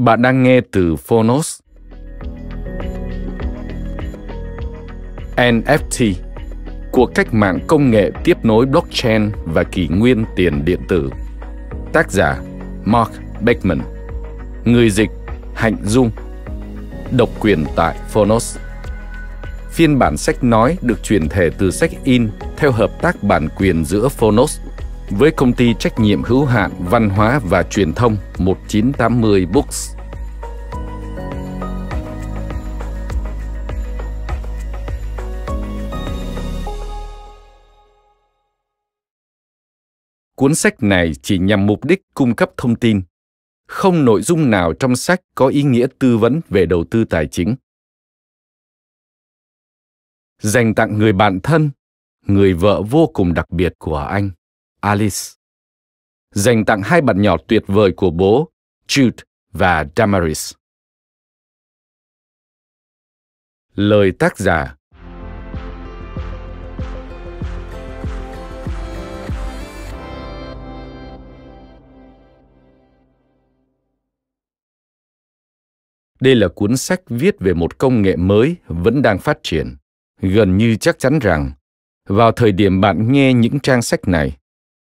Bạn đang nghe từ Phonos. NFT Cuộc cách mạng công nghệ tiếp nối blockchain và kỷ nguyên tiền điện tử Tác giả Mark Beckman Người dịch Hạnh Dung Độc quyền tại Phonos Phiên bản sách nói được truyền thể từ sách in theo hợp tác bản quyền giữa Phonos với công ty trách nhiệm hữu hạn văn hóa và truyền thông 1980 Books. Cuốn sách này chỉ nhằm mục đích cung cấp thông tin, không nội dung nào trong sách có ý nghĩa tư vấn về đầu tư tài chính. Dành tặng người bạn thân, người vợ vô cùng đặc biệt của anh. Alice. Dành tặng hai bạn nhỏ tuyệt vời của bố, Jude và Damaris. Lời tác giả Đây là cuốn sách viết về một công nghệ mới vẫn đang phát triển. Gần như chắc chắn rằng, vào thời điểm bạn nghe những trang sách này,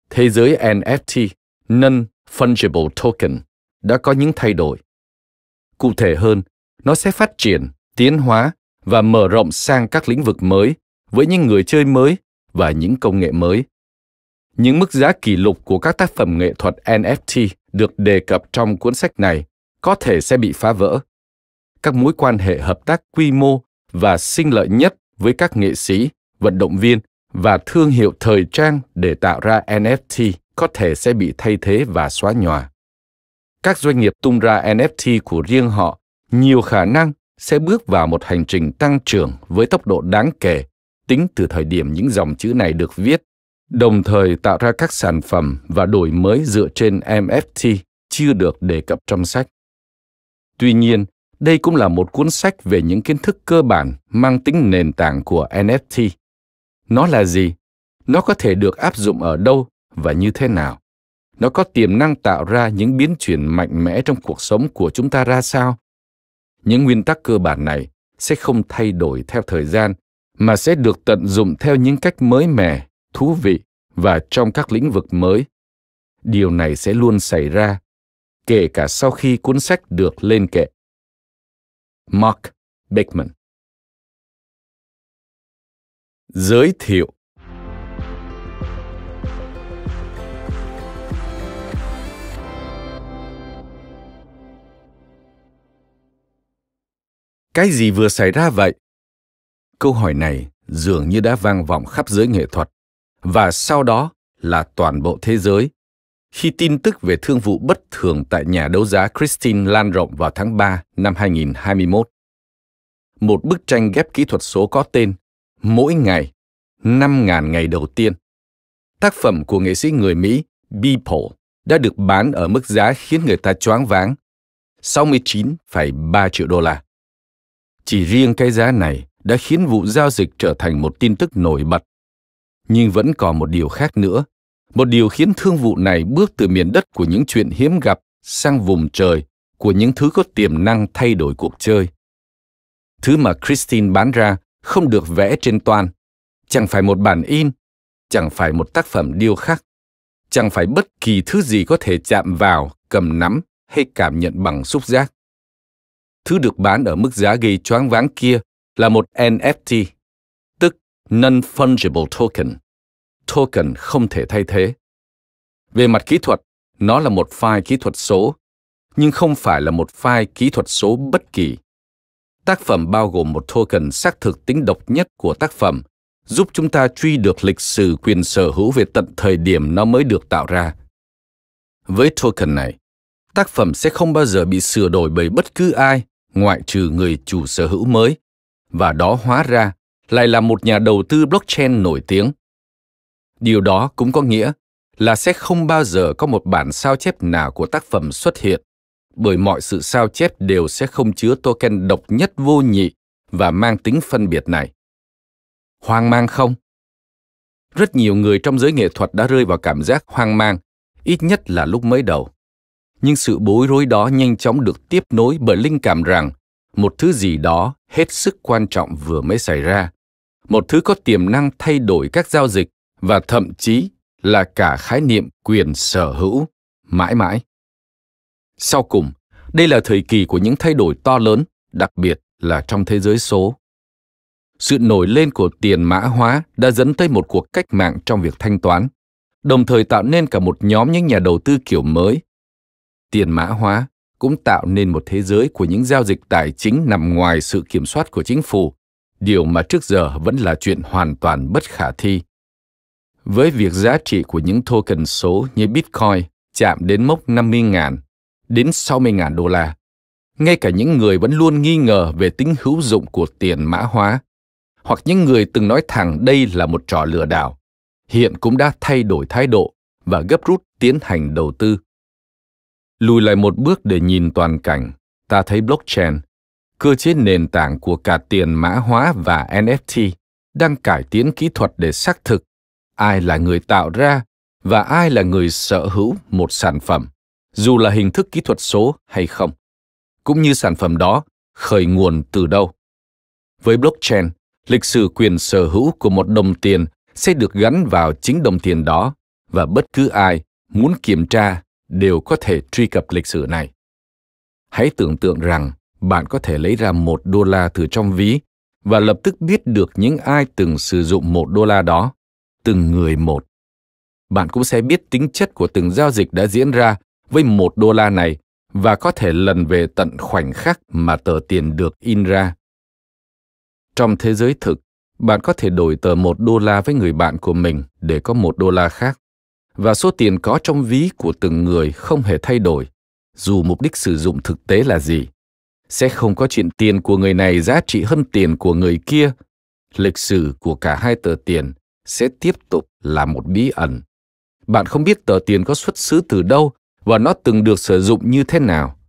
thế giới NFT, Non-Fungible Token, đã có những thay đổi. Cụ thể hơn, nó sẽ phát triển, tiến hóa và mở rộng sang các lĩnh vực mới với những người chơi mới và những công nghệ mới. Những mức giá kỷ lục của các tác phẩm nghệ thuật NFT được đề cập trong cuốn sách này có thể sẽ bị phá vỡ. Các mối quan hệ hợp tác quy mô và sinh lợi nhất với các nghệ sĩ, vận động viên và thương hiệu thời trang để tạo ra NFT có thể sẽ bị thay thế và xóa nhòa. Các doanh nghiệp tung ra NFT của riêng họ nhiều khả năng sẽ bước vào một hành trình tăng trưởng với tốc độ đáng kể tính từ thời điểm những dòng chữ này được viết, đồng thời tạo ra các sản phẩm và đổi mới dựa trên NFT chưa được đề cập trong sách. Tuy nhiên, đây cũng là một cuốn sách về những kiến thức cơ bản mang tính nền tảng của NFT nó là gì nó có thể được áp dụng ở đâu và như thế nào nó có tiềm năng tạo ra những biến chuyển mạnh mẽ trong cuộc sống của chúng ta ra sao những nguyên tắc cơ bản này sẽ không thay đổi theo thời gian mà sẽ được tận dụng theo những cách mới mẻ thú vị và trong các lĩnh vực mới điều này sẽ luôn xảy ra kể cả sau khi cuốn sách được lên kệ mark bakeman giới thiệu cái gì vừa xảy ra vậy câu hỏi này dường như đã vang vọng khắp giới nghệ thuật và sau đó là toàn bộ thế giới khi tin tức về thương vụ bất thường tại nhà đấu giá Christine lan rộng vào tháng 3 năm 2021. Một bức tranh ghép kỹ thuật số có tên mỗi ngày, 5.000 ngày đầu tiên. Tác phẩm của nghệ sĩ người Mỹ Beeple đã được bán ở mức giá khiến người ta choáng váng 69,3 triệu đô la. Chỉ riêng cái giá này đã khiến vụ giao dịch trở thành một tin tức nổi bật. Nhưng vẫn còn một điều khác nữa, một điều khiến thương vụ này bước từ miền đất của những chuyện hiếm gặp sang vùng trời của những thứ có tiềm năng thay đổi cuộc chơi. Thứ mà Christine bán ra không được vẽ trên toàn, chẳng phải một bản in, chẳng phải một tác phẩm điêu khắc, chẳng phải bất kỳ thứ gì có thể chạm vào, cầm nắm hay cảm nhận bằng xúc giác. Thứ được bán ở mức giá gây choáng váng kia là một NFT, tức Non-Fungible Token, token không thể thay thế. Về mặt kỹ thuật, nó là một file kỹ thuật số, nhưng không phải là một file kỹ thuật số bất kỳ Tác phẩm bao gồm một token xác thực tính độc nhất của tác phẩm, giúp chúng ta truy được lịch sử quyền sở hữu về tận thời điểm nó mới được tạo ra. Với token này, tác phẩm sẽ không bao giờ bị sửa đổi bởi bất cứ ai ngoại trừ người chủ sở hữu mới, và đó hóa ra lại là một nhà đầu tư blockchain nổi tiếng. Điều đó cũng có nghĩa là sẽ không bao giờ có một bản sao chép nào của tác phẩm xuất hiện bởi mọi sự sao chép đều sẽ không chứa token độc nhất vô nhị và mang tính phân biệt này. Hoang mang không? Rất nhiều người trong giới nghệ thuật đã rơi vào cảm giác hoang mang, ít nhất là lúc mới đầu. Nhưng sự bối rối đó nhanh chóng được tiếp nối bởi linh cảm rằng một thứ gì đó hết sức quan trọng vừa mới xảy ra, một thứ có tiềm năng thay đổi các giao dịch và thậm chí là cả khái niệm quyền sở hữu mãi mãi. Sau cùng, đây là thời kỳ của những thay đổi to lớn, đặc biệt là trong thế giới số. Sự nổi lên của tiền mã hóa đã dẫn tới một cuộc cách mạng trong việc thanh toán, đồng thời tạo nên cả một nhóm những nhà đầu tư kiểu mới. Tiền mã hóa cũng tạo nên một thế giới của những giao dịch tài chính nằm ngoài sự kiểm soát của chính phủ, điều mà trước giờ vẫn là chuyện hoàn toàn bất khả thi. Với việc giá trị của những token số như Bitcoin chạm đến mốc 50 ngàn đến 60.000 đô la. Ngay cả những người vẫn luôn nghi ngờ về tính hữu dụng của tiền mã hóa, hoặc những người từng nói thẳng đây là một trò lừa đảo, hiện cũng đã thay đổi thái độ và gấp rút tiến hành đầu tư. Lùi lại một bước để nhìn toàn cảnh, ta thấy blockchain, cơ chế nền tảng của cả tiền mã hóa và NFT, đang cải tiến kỹ thuật để xác thực ai là người tạo ra và ai là người sở hữu một sản phẩm dù là hình thức kỹ thuật số hay không, cũng như sản phẩm đó khởi nguồn từ đâu. Với blockchain, lịch sử quyền sở hữu của một đồng tiền sẽ được gắn vào chính đồng tiền đó và bất cứ ai muốn kiểm tra đều có thể truy cập lịch sử này. Hãy tưởng tượng rằng bạn có thể lấy ra một đô la từ trong ví và lập tức biết được những ai từng sử dụng một đô la đó, từng người một. Bạn cũng sẽ biết tính chất của từng giao dịch đã diễn ra với một đô la này và có thể lần về tận khoảnh khắc mà tờ tiền được in ra. Trong thế giới thực, bạn có thể đổi tờ một đô la với người bạn của mình để có một đô la khác và số tiền có trong ví của từng người không hề thay đổi dù mục đích sử dụng thực tế là gì sẽ không có chuyện tiền của người này giá trị hơn tiền của người kia lịch sử của cả hai tờ tiền sẽ tiếp tục là một bí ẩn bạn không biết tờ tiền có xuất xứ từ đâu và nó từng được sử dụng như thế nào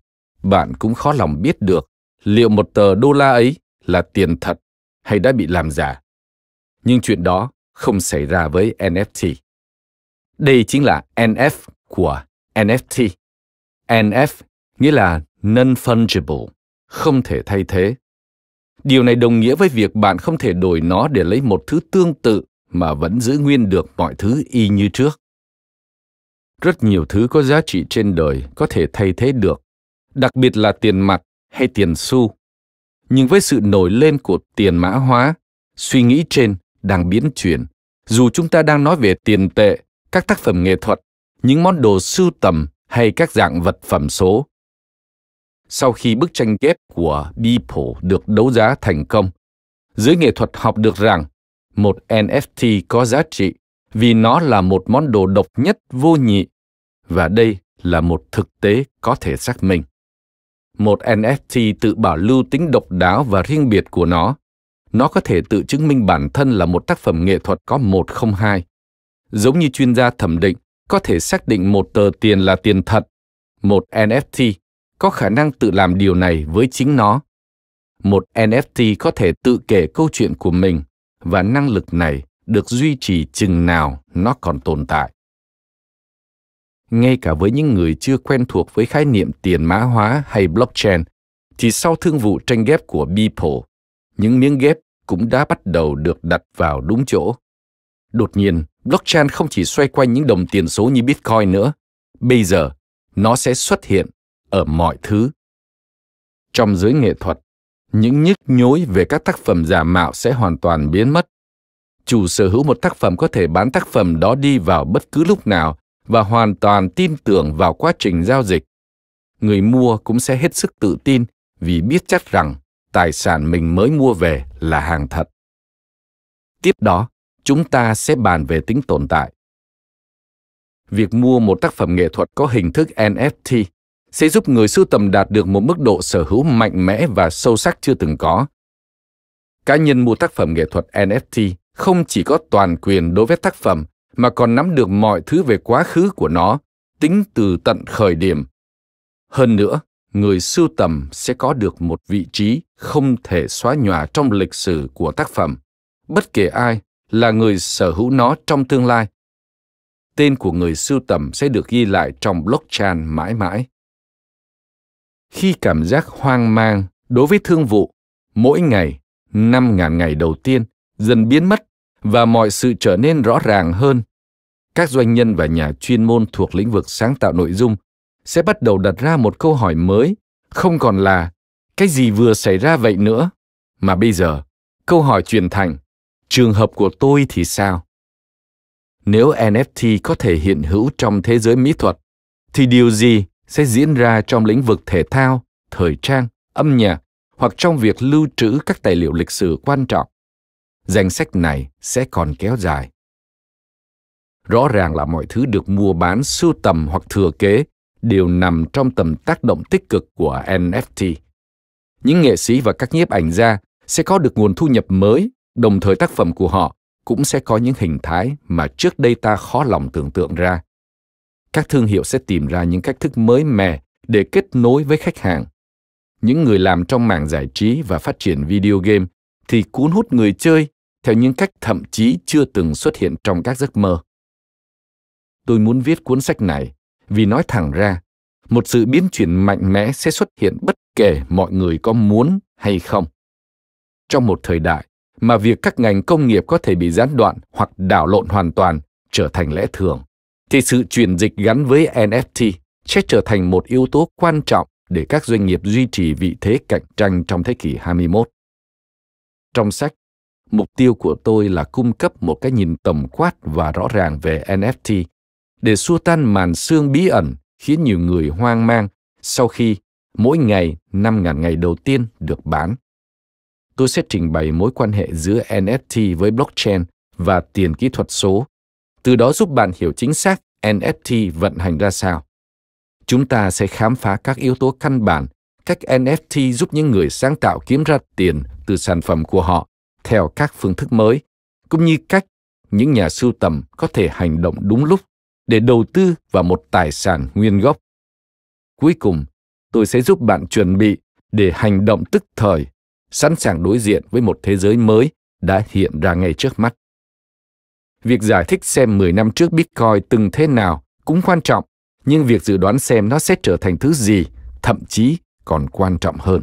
bạn cũng khó lòng biết được liệu một tờ đô la ấy là tiền thật hay đã bị làm giả nhưng chuyện đó không xảy ra với nft đây chính là nf của nft nf nghĩa là non fungible không thể thay thế điều này đồng nghĩa với việc bạn không thể đổi nó để lấy một thứ tương tự mà vẫn giữ nguyên được mọi thứ y như trước rất nhiều thứ có giá trị trên đời có thể thay thế được đặc biệt là tiền mặt hay tiền xu nhưng với sự nổi lên của tiền mã hóa suy nghĩ trên đang biến chuyển dù chúng ta đang nói về tiền tệ các tác phẩm nghệ thuật những món đồ sưu tầm hay các dạng vật phẩm số sau khi bức tranh ghép của Beeple được đấu giá thành công giới nghệ thuật học được rằng một nft có giá trị vì nó là một món đồ độc nhất vô nhị và đây là một thực tế có thể xác minh. Một NFT tự bảo lưu tính độc đáo và riêng biệt của nó. Nó có thể tự chứng minh bản thân là một tác phẩm nghệ thuật có một không hai Giống như chuyên gia thẩm định có thể xác định một tờ tiền là tiền thật, một NFT có khả năng tự làm điều này với chính nó. Một NFT có thể tự kể câu chuyện của mình và năng lực này được duy trì chừng nào nó còn tồn tại ngay cả với những người chưa quen thuộc với khái niệm tiền mã hóa hay blockchain thì sau thương vụ tranh ghép của Beeple, những miếng ghép cũng đã bắt đầu được đặt vào đúng chỗ. Đột nhiên, blockchain không chỉ xoay quanh những đồng tiền số như Bitcoin nữa. Bây giờ, nó sẽ xuất hiện ở mọi thứ. Trong giới nghệ thuật, những nhức nhối về các tác phẩm giả mạo sẽ hoàn toàn biến mất chủ sở hữu một tác phẩm có thể bán tác phẩm đó đi vào bất cứ lúc nào và hoàn toàn tin tưởng vào quá trình giao dịch người mua cũng sẽ hết sức tự tin vì biết chắc rằng tài sản mình mới mua về là hàng thật tiếp đó chúng ta sẽ bàn về tính tồn tại việc mua một tác phẩm nghệ thuật có hình thức nft sẽ giúp người sưu tầm đạt được một mức độ sở hữu mạnh mẽ và sâu sắc chưa từng có cá nhân mua tác phẩm nghệ thuật nft không chỉ có toàn quyền đối với tác phẩm mà còn nắm được mọi thứ về quá khứ của nó tính từ tận khởi điểm hơn nữa người sưu tầm sẽ có được một vị trí không thể xóa nhòa trong lịch sử của tác phẩm bất kể ai là người sở hữu nó trong tương lai tên của người sưu tầm sẽ được ghi lại trong blockchain mãi mãi khi cảm giác hoang mang đối với thương vụ mỗi ngày năm ngàn ngày đầu tiên dần biến mất và mọi sự trở nên rõ ràng hơn các doanh nhân và nhà chuyên môn thuộc lĩnh vực sáng tạo nội dung sẽ bắt đầu đặt ra một câu hỏi mới không còn là cái gì vừa xảy ra vậy nữa mà bây giờ câu hỏi truyền thành trường hợp của tôi thì sao nếu nft có thể hiện hữu trong thế giới mỹ thuật thì điều gì sẽ diễn ra trong lĩnh vực thể thao thời trang âm nhạc hoặc trong việc lưu trữ các tài liệu lịch sử quan trọng danh sách này sẽ còn kéo dài rõ ràng là mọi thứ được mua bán sưu tầm hoặc thừa kế đều nằm trong tầm tác động tích cực của nft những nghệ sĩ và các nhiếp ảnh gia sẽ có được nguồn thu nhập mới đồng thời tác phẩm của họ cũng sẽ có những hình thái mà trước đây ta khó lòng tưởng tượng ra các thương hiệu sẽ tìm ra những cách thức mới mẻ để kết nối với khách hàng những người làm trong mảng giải trí và phát triển video game thì cuốn hút người chơi theo những cách thậm chí chưa từng xuất hiện trong các giấc mơ tôi muốn viết cuốn sách này vì nói thẳng ra một sự biến chuyển mạnh mẽ sẽ xuất hiện bất kể mọi người có muốn hay không trong một thời đại mà việc các ngành công nghiệp có thể bị gián đoạn hoặc đảo lộn hoàn toàn trở thành lẽ thường thì sự chuyển dịch gắn với nft sẽ trở thành một yếu tố quan trọng để các doanh nghiệp duy trì vị thế cạnh tranh trong thế kỷ 21. Trong sách mục tiêu của tôi là cung cấp một cái nhìn tầm quát và rõ ràng về nft để xua tan màn sương bí ẩn khiến nhiều người hoang mang sau khi mỗi ngày 5.000 ngày đầu tiên được bán. Tôi sẽ trình bày mối quan hệ giữa NFT với blockchain và tiền kỹ thuật số, từ đó giúp bạn hiểu chính xác NFT vận hành ra sao. Chúng ta sẽ khám phá các yếu tố căn bản, cách NFT giúp những người sáng tạo kiếm ra tiền từ sản phẩm của họ theo các phương thức mới cũng như cách những nhà sưu tầm có thể hành động đúng lúc để đầu tư vào một tài sản nguyên gốc cuối cùng tôi sẽ giúp bạn chuẩn bị để hành động tức thời sẵn sàng đối diện với một thế giới mới đã hiện ra ngay trước mắt. Việc giải thích xem 10 năm trước Bitcoin từng thế nào cũng quan trọng, nhưng việc dự đoán xem nó sẽ trở thành thứ gì thậm chí còn quan trọng hơn.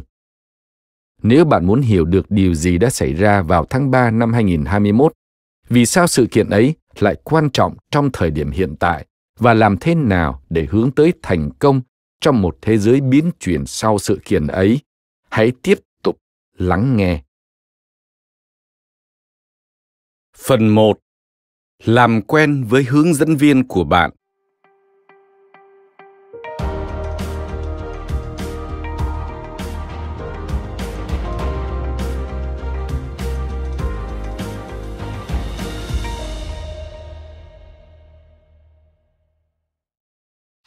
Nếu bạn muốn hiểu được điều gì đã xảy ra vào tháng 3 năm 2021, vì sao sự kiện ấy lại quan trọng trong thời điểm hiện tại và làm thế nào để hướng tới thành công trong một thế giới biến chuyển sau sự kiện ấy, hãy tiếp tục lắng nghe. Phần 1. Làm quen với hướng dẫn viên của bạn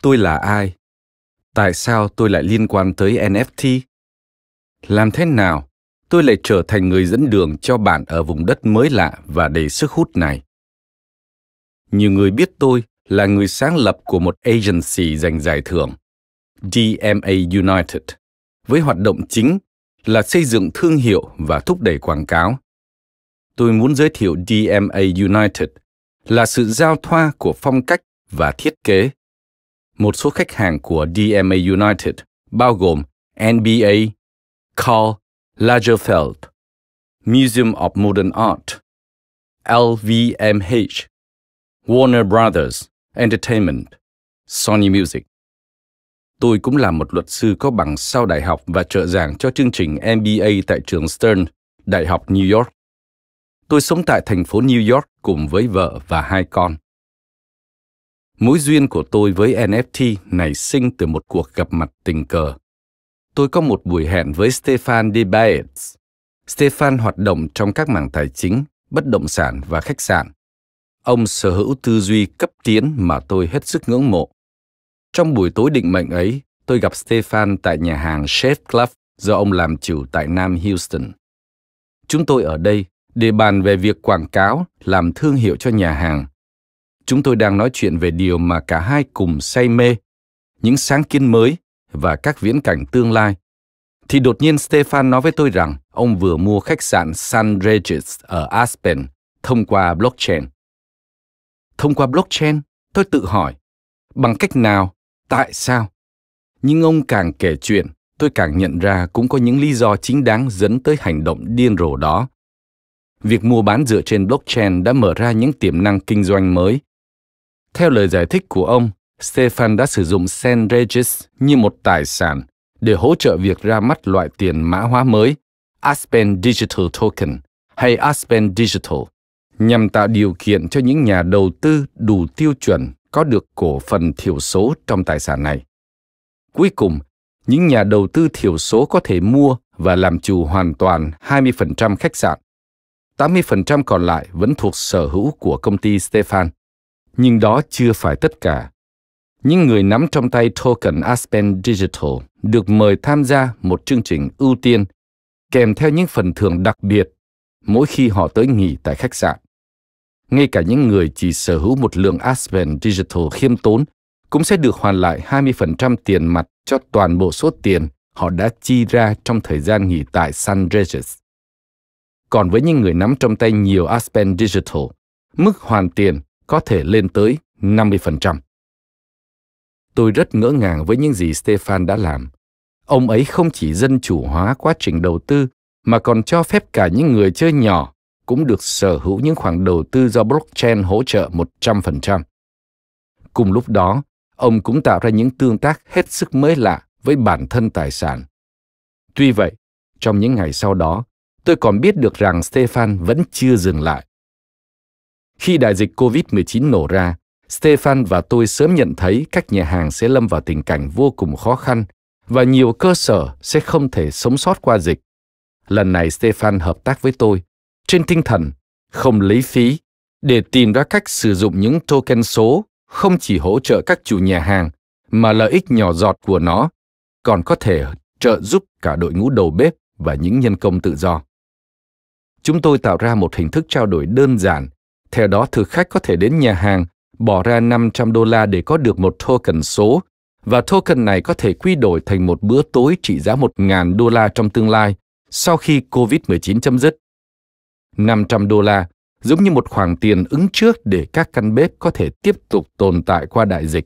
tôi là ai tại sao tôi lại liên quan tới nft làm thế nào tôi lại trở thành người dẫn đường cho bạn ở vùng đất mới lạ và đầy sức hút này nhiều người biết tôi là người sáng lập của một agency giành giải thưởng dma united với hoạt động chính là xây dựng thương hiệu và thúc đẩy quảng cáo tôi muốn giới thiệu dma united là sự giao thoa của phong cách và thiết kế một số khách hàng của DMA United, bao gồm NBA, Carl Lagerfeld, Museum of Modern Art, LVMH, Warner Brothers Entertainment, Sony Music. Tôi cũng là một luật sư có bằng sau đại học và trợ giảng cho chương trình MBA tại trường Stern, Đại học New York. Tôi sống tại thành phố New York cùng với vợ và hai con. Mối duyên của tôi với NFT nảy sinh từ một cuộc gặp mặt tình cờ. Tôi có một buổi hẹn với Stefan De Baez. Stefan hoạt động trong các mảng tài chính, bất động sản và khách sạn. Ông sở hữu tư duy cấp tiến mà tôi hết sức ngưỡng mộ. Trong buổi tối định mệnh ấy, tôi gặp Stefan tại nhà hàng Chef Club do ông làm chủ tại Nam Houston. Chúng tôi ở đây để bàn về việc quảng cáo làm thương hiệu cho nhà hàng chúng tôi đang nói chuyện về điều mà cả hai cùng say mê, những sáng kiến mới và các viễn cảnh tương lai. Thì đột nhiên Stefan nói với tôi rằng ông vừa mua khách sạn Sun Regis ở Aspen thông qua blockchain. Thông qua blockchain, tôi tự hỏi, bằng cách nào, tại sao? Nhưng ông càng kể chuyện, tôi càng nhận ra cũng có những lý do chính đáng dẫn tới hành động điên rồ đó. Việc mua bán dựa trên blockchain đã mở ra những tiềm năng kinh doanh mới theo lời giải thích của ông, Stefan đã sử dụng Sen Regis như một tài sản để hỗ trợ việc ra mắt loại tiền mã hóa mới Aspen Digital Token hay Aspen Digital nhằm tạo điều kiện cho những nhà đầu tư đủ tiêu chuẩn có được cổ phần thiểu số trong tài sản này. Cuối cùng, những nhà đầu tư thiểu số có thể mua và làm chủ hoàn toàn 20% khách sạn. 80% còn lại vẫn thuộc sở hữu của công ty Stefan nhưng đó chưa phải tất cả. Những người nắm trong tay token Aspen Digital được mời tham gia một chương trình ưu tiên kèm theo những phần thưởng đặc biệt mỗi khi họ tới nghỉ tại khách sạn. Ngay cả những người chỉ sở hữu một lượng Aspen Digital khiêm tốn cũng sẽ được hoàn lại 20% tiền mặt cho toàn bộ số tiền họ đã chi ra trong thời gian nghỉ tại San Regis. Còn với những người nắm trong tay nhiều Aspen Digital, mức hoàn tiền có thể lên tới 50%. Tôi rất ngỡ ngàng với những gì Stefan đã làm. Ông ấy không chỉ dân chủ hóa quá trình đầu tư mà còn cho phép cả những người chơi nhỏ cũng được sở hữu những khoản đầu tư do blockchain hỗ trợ 100%. Cùng lúc đó, ông cũng tạo ra những tương tác hết sức mới lạ với bản thân tài sản. Tuy vậy, trong những ngày sau đó, tôi còn biết được rằng Stefan vẫn chưa dừng lại. Khi đại dịch COVID-19 nổ ra, Stefan và tôi sớm nhận thấy các nhà hàng sẽ lâm vào tình cảnh vô cùng khó khăn và nhiều cơ sở sẽ không thể sống sót qua dịch. Lần này Stefan hợp tác với tôi trên tinh thần không lấy phí để tìm ra cách sử dụng những token số không chỉ hỗ trợ các chủ nhà hàng mà lợi ích nhỏ giọt của nó còn có thể trợ giúp cả đội ngũ đầu bếp và những nhân công tự do. Chúng tôi tạo ra một hình thức trao đổi đơn giản theo đó, thực khách có thể đến nhà hàng, bỏ ra 500 đô la để có được một token số, và token này có thể quy đổi thành một bữa tối trị giá 1.000 đô la trong tương lai, sau khi COVID-19 chấm dứt. 500 đô la giống như một khoản tiền ứng trước để các căn bếp có thể tiếp tục tồn tại qua đại dịch.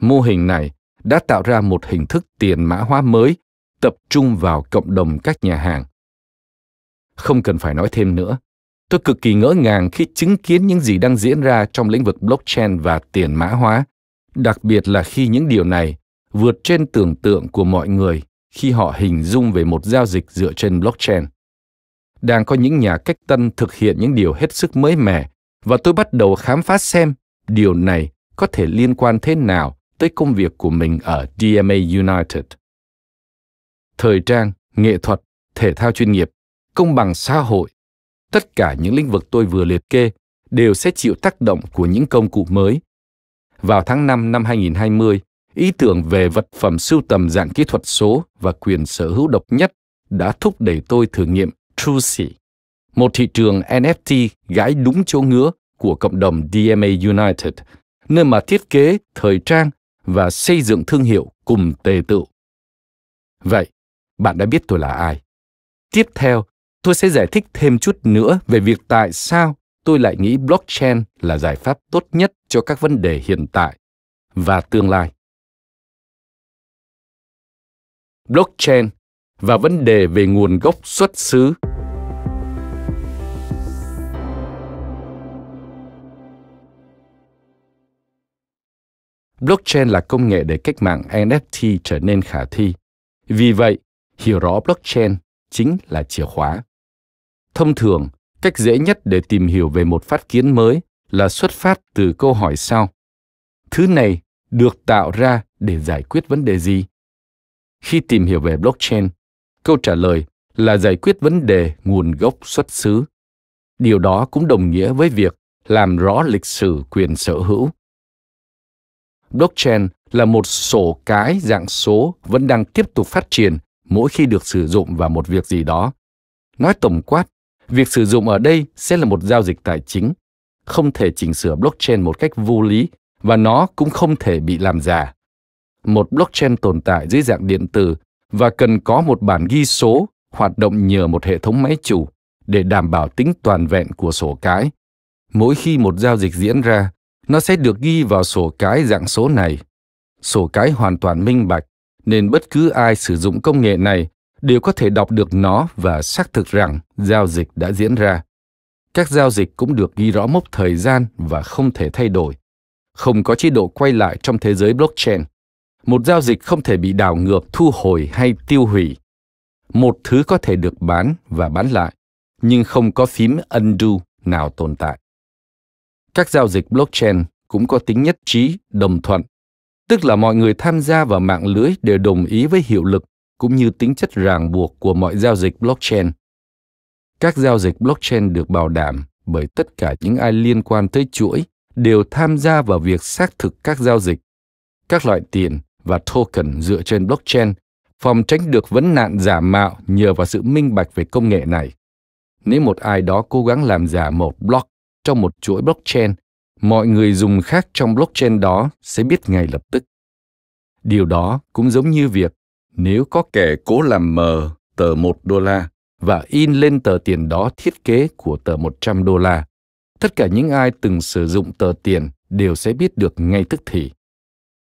Mô hình này đã tạo ra một hình thức tiền mã hóa mới tập trung vào cộng đồng các nhà hàng. Không cần phải nói thêm nữa, Tôi cực kỳ ngỡ ngàng khi chứng kiến những gì đang diễn ra trong lĩnh vực blockchain và tiền mã hóa, đặc biệt là khi những điều này vượt trên tưởng tượng của mọi người khi họ hình dung về một giao dịch dựa trên blockchain. Đang có những nhà cách tân thực hiện những điều hết sức mới mẻ và tôi bắt đầu khám phá xem điều này có thể liên quan thế nào tới công việc của mình ở DMA United. Thời trang, nghệ thuật, thể thao chuyên nghiệp, công bằng xã hội tất cả những lĩnh vực tôi vừa liệt kê đều sẽ chịu tác động của những công cụ mới. Vào tháng 5 năm 2020, ý tưởng về vật phẩm sưu tầm dạng kỹ thuật số và quyền sở hữu độc nhất đã thúc đẩy tôi thử nghiệm Trucy, một thị trường NFT gái đúng chỗ ngứa của cộng đồng DMA United, nơi mà thiết kế, thời trang và xây dựng thương hiệu cùng tề tựu. Vậy, bạn đã biết tôi là ai. Tiếp theo Tôi sẽ giải thích thêm chút nữa về việc tại sao tôi lại nghĩ blockchain là giải pháp tốt nhất cho các vấn đề hiện tại và tương lai. Blockchain và vấn đề về nguồn gốc xuất xứ. Blockchain là công nghệ để cách mạng NFT trở nên khả thi. Vì vậy, hiểu rõ blockchain chính là chìa khóa thông thường cách dễ nhất để tìm hiểu về một phát kiến mới là xuất phát từ câu hỏi sau thứ này được tạo ra để giải quyết vấn đề gì khi tìm hiểu về blockchain câu trả lời là giải quyết vấn đề nguồn gốc xuất xứ điều đó cũng đồng nghĩa với việc làm rõ lịch sử quyền sở hữu blockchain là một sổ cái dạng số vẫn đang tiếp tục phát triển mỗi khi được sử dụng vào một việc gì đó nói tổng quát Việc sử dụng ở đây sẽ là một giao dịch tài chính, không thể chỉnh sửa blockchain một cách vô lý và nó cũng không thể bị làm giả. Một blockchain tồn tại dưới dạng điện tử và cần có một bản ghi số hoạt động nhờ một hệ thống máy chủ để đảm bảo tính toàn vẹn của sổ cái. Mỗi khi một giao dịch diễn ra, nó sẽ được ghi vào sổ cái dạng số này. Sổ cái hoàn toàn minh bạch, nên bất cứ ai sử dụng công nghệ này đều có thể đọc được nó và xác thực rằng giao dịch đã diễn ra. Các giao dịch cũng được ghi rõ mốc thời gian và không thể thay đổi. Không có chế độ quay lại trong thế giới blockchain. Một giao dịch không thể bị đảo ngược, thu hồi hay tiêu hủy. Một thứ có thể được bán và bán lại, nhưng không có phím undo nào tồn tại. Các giao dịch blockchain cũng có tính nhất trí, đồng thuận, tức là mọi người tham gia vào mạng lưới đều đồng ý với hiệu lực cũng như tính chất ràng buộc của mọi giao dịch blockchain. Các giao dịch blockchain được bảo đảm bởi tất cả những ai liên quan tới chuỗi đều tham gia vào việc xác thực các giao dịch, các loại tiền và token dựa trên blockchain, phòng tránh được vấn nạn giả mạo nhờ vào sự minh bạch về công nghệ này. Nếu một ai đó cố gắng làm giả một block trong một chuỗi blockchain, mọi người dùng khác trong blockchain đó sẽ biết ngay lập tức. Điều đó cũng giống như việc nếu có kẻ cố làm mờ tờ 1 đô la và in lên tờ tiền đó thiết kế của tờ 100 đô la, tất cả những ai từng sử dụng tờ tiền đều sẽ biết được ngay tức thì.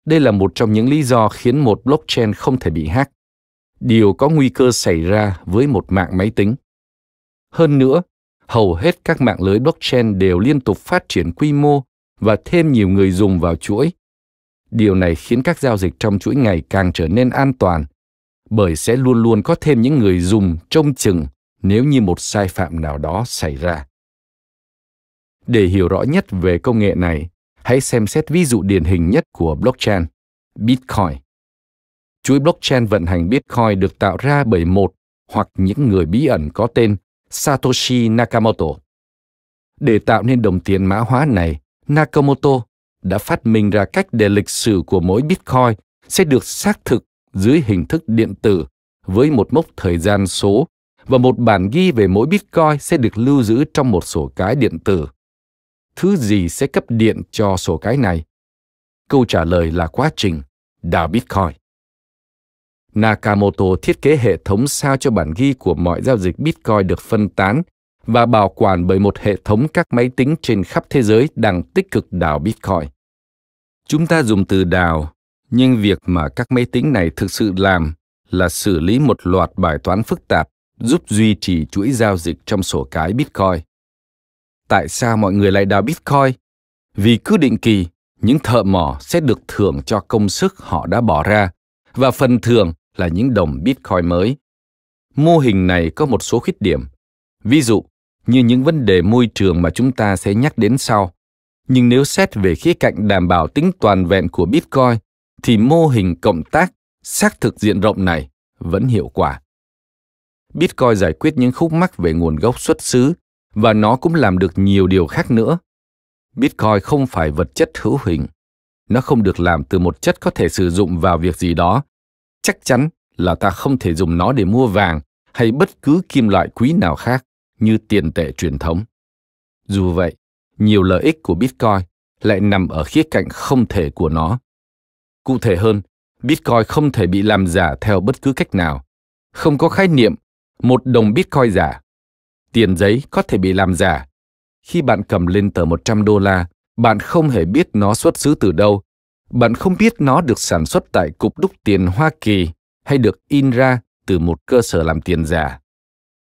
Đây là một trong những lý do khiến một blockchain không thể bị hack, điều có nguy cơ xảy ra với một mạng máy tính. Hơn nữa, hầu hết các mạng lưới blockchain đều liên tục phát triển quy mô và thêm nhiều người dùng vào chuỗi. Điều này khiến các giao dịch trong chuỗi ngày càng trở nên an toàn bởi sẽ luôn luôn có thêm những người dùng trông chừng nếu như một sai phạm nào đó xảy ra. Để hiểu rõ nhất về công nghệ này, hãy xem xét ví dụ điển hình nhất của blockchain, Bitcoin. Chuỗi blockchain vận hành Bitcoin được tạo ra bởi một hoặc những người bí ẩn có tên Satoshi Nakamoto. Để tạo nên đồng tiền mã hóa này, Nakamoto đã phát minh ra cách để lịch sử của mỗi Bitcoin sẽ được xác thực dưới hình thức điện tử với một mốc thời gian số và một bản ghi về mỗi Bitcoin sẽ được lưu giữ trong một sổ cái điện tử. Thứ gì sẽ cấp điện cho sổ cái này? Câu trả lời là quá trình đào Bitcoin. Nakamoto thiết kế hệ thống sao cho bản ghi của mọi giao dịch Bitcoin được phân tán và bảo quản bởi một hệ thống các máy tính trên khắp thế giới đang tích cực đào Bitcoin. Chúng ta dùng từ đào nhưng việc mà các máy tính này thực sự làm là xử lý một loạt bài toán phức tạp giúp duy trì chuỗi giao dịch trong sổ cái Bitcoin. Tại sao mọi người lại đào Bitcoin? Vì cứ định kỳ, những thợ mỏ sẽ được thưởng cho công sức họ đã bỏ ra và phần thưởng là những đồng Bitcoin mới. Mô hình này có một số khuyết điểm. Ví dụ, như những vấn đề môi trường mà chúng ta sẽ nhắc đến sau. Nhưng nếu xét về khía cạnh đảm bảo tính toàn vẹn của Bitcoin thì mô hình cộng tác xác thực diện rộng này vẫn hiệu quả. Bitcoin giải quyết những khúc mắc về nguồn gốc xuất xứ và nó cũng làm được nhiều điều khác nữa. Bitcoin không phải vật chất hữu hình. Nó không được làm từ một chất có thể sử dụng vào việc gì đó. Chắc chắn là ta không thể dùng nó để mua vàng hay bất cứ kim loại quý nào khác như tiền tệ truyền thống. Dù vậy, nhiều lợi ích của Bitcoin lại nằm ở khía cạnh không thể của nó Cụ thể hơn, Bitcoin không thể bị làm giả theo bất cứ cách nào. Không có khái niệm một đồng Bitcoin giả. Tiền giấy có thể bị làm giả. Khi bạn cầm lên tờ 100 đô la, bạn không hề biết nó xuất xứ từ đâu. Bạn không biết nó được sản xuất tại cục đúc tiền Hoa Kỳ hay được in ra từ một cơ sở làm tiền giả.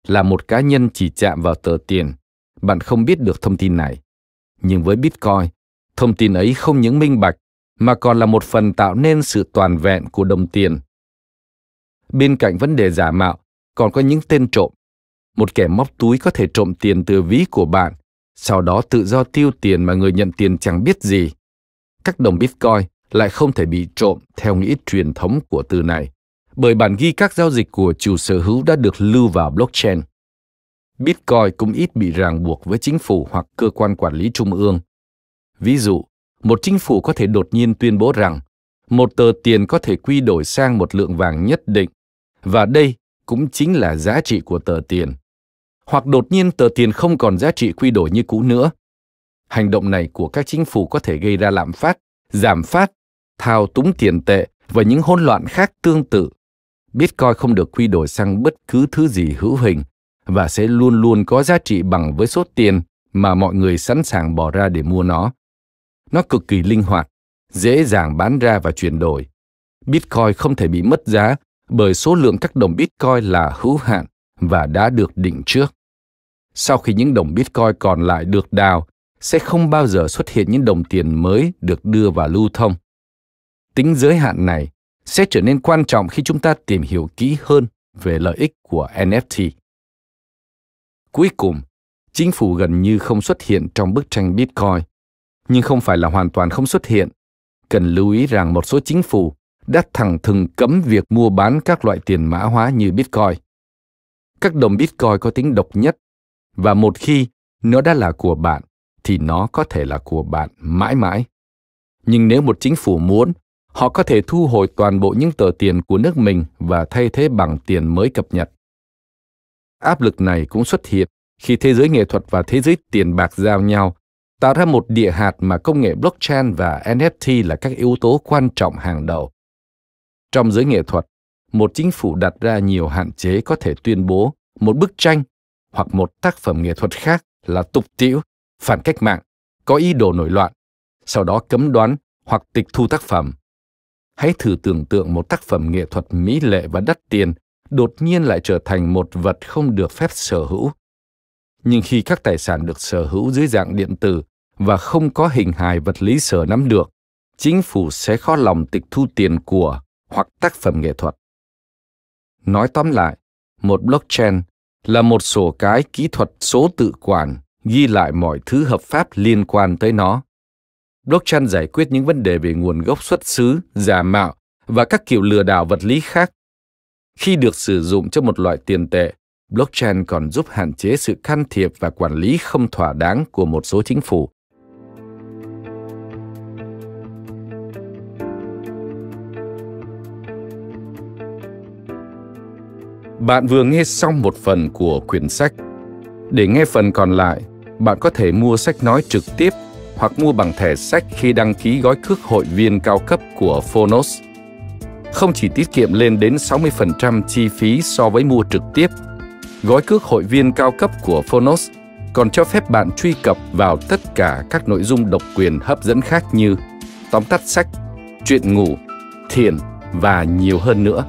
Là một cá nhân chỉ chạm vào tờ tiền, bạn không biết được thông tin này. Nhưng với Bitcoin, thông tin ấy không những minh bạch mà còn là một phần tạo nên sự toàn vẹn của đồng tiền. Bên cạnh vấn đề giả mạo, còn có những tên trộm. Một kẻ móc túi có thể trộm tiền từ ví của bạn, sau đó tự do tiêu tiền mà người nhận tiền chẳng biết gì. Các đồng Bitcoin lại không thể bị trộm theo nghĩa truyền thống của từ này, bởi bản ghi các giao dịch của chủ sở hữu đã được lưu vào blockchain. Bitcoin cũng ít bị ràng buộc với chính phủ hoặc cơ quan quản lý trung ương. Ví dụ, một chính phủ có thể đột nhiên tuyên bố rằng một tờ tiền có thể quy đổi sang một lượng vàng nhất định và đây cũng chính là giá trị của tờ tiền hoặc đột nhiên tờ tiền không còn giá trị quy đổi như cũ nữa hành động này của các chính phủ có thể gây ra lạm phát giảm phát thao túng tiền tệ và những hỗn loạn khác tương tự bitcoin không được quy đổi sang bất cứ thứ gì hữu hình và sẽ luôn luôn có giá trị bằng với số tiền mà mọi người sẵn sàng bỏ ra để mua nó nó cực kỳ linh hoạt, dễ dàng bán ra và chuyển đổi. Bitcoin không thể bị mất giá bởi số lượng các đồng Bitcoin là hữu hạn và đã được định trước. Sau khi những đồng Bitcoin còn lại được đào, sẽ không bao giờ xuất hiện những đồng tiền mới được đưa vào lưu thông. Tính giới hạn này sẽ trở nên quan trọng khi chúng ta tìm hiểu kỹ hơn về lợi ích của NFT. Cuối cùng, chính phủ gần như không xuất hiện trong bức tranh Bitcoin nhưng không phải là hoàn toàn không xuất hiện. Cần lưu ý rằng một số chính phủ đã thẳng thừng cấm việc mua bán các loại tiền mã hóa như Bitcoin. Các đồng Bitcoin có tính độc nhất và một khi nó đã là của bạn thì nó có thể là của bạn mãi mãi. Nhưng nếu một chính phủ muốn, họ có thể thu hồi toàn bộ những tờ tiền của nước mình và thay thế bằng tiền mới cập nhật. Áp lực này cũng xuất hiện khi thế giới nghệ thuật và thế giới tiền bạc giao nhau tạo ra một địa hạt mà công nghệ blockchain và NFT là các yếu tố quan trọng hàng đầu. Trong giới nghệ thuật, một chính phủ đặt ra nhiều hạn chế có thể tuyên bố một bức tranh hoặc một tác phẩm nghệ thuật khác là tục tiễu, phản cách mạng, có ý đồ nổi loạn, sau đó cấm đoán hoặc tịch thu tác phẩm. Hãy thử tưởng tượng một tác phẩm nghệ thuật mỹ lệ và đắt tiền đột nhiên lại trở thành một vật không được phép sở hữu. Nhưng khi các tài sản được sở hữu dưới dạng điện tử và không có hình hài vật lý sở nắm được, chính phủ sẽ khó lòng tịch thu tiền của hoặc tác phẩm nghệ thuật. Nói tóm lại, một blockchain là một sổ cái kỹ thuật số tự quản ghi lại mọi thứ hợp pháp liên quan tới nó. Blockchain giải quyết những vấn đề về nguồn gốc xuất xứ, giả mạo và các kiểu lừa đảo vật lý khác. Khi được sử dụng cho một loại tiền tệ, blockchain còn giúp hạn chế sự can thiệp và quản lý không thỏa đáng của một số chính phủ Bạn vừa nghe xong một phần của quyển sách. Để nghe phần còn lại, bạn có thể mua sách nói trực tiếp hoặc mua bằng thẻ sách khi đăng ký gói cước hội viên cao cấp của Phonos. Không chỉ tiết kiệm lên đến 60% chi phí so với mua trực tiếp, gói cước hội viên cao cấp của Phonos còn cho phép bạn truy cập vào tất cả các nội dung độc quyền hấp dẫn khác như tóm tắt sách, chuyện ngủ, thiền và nhiều hơn nữa.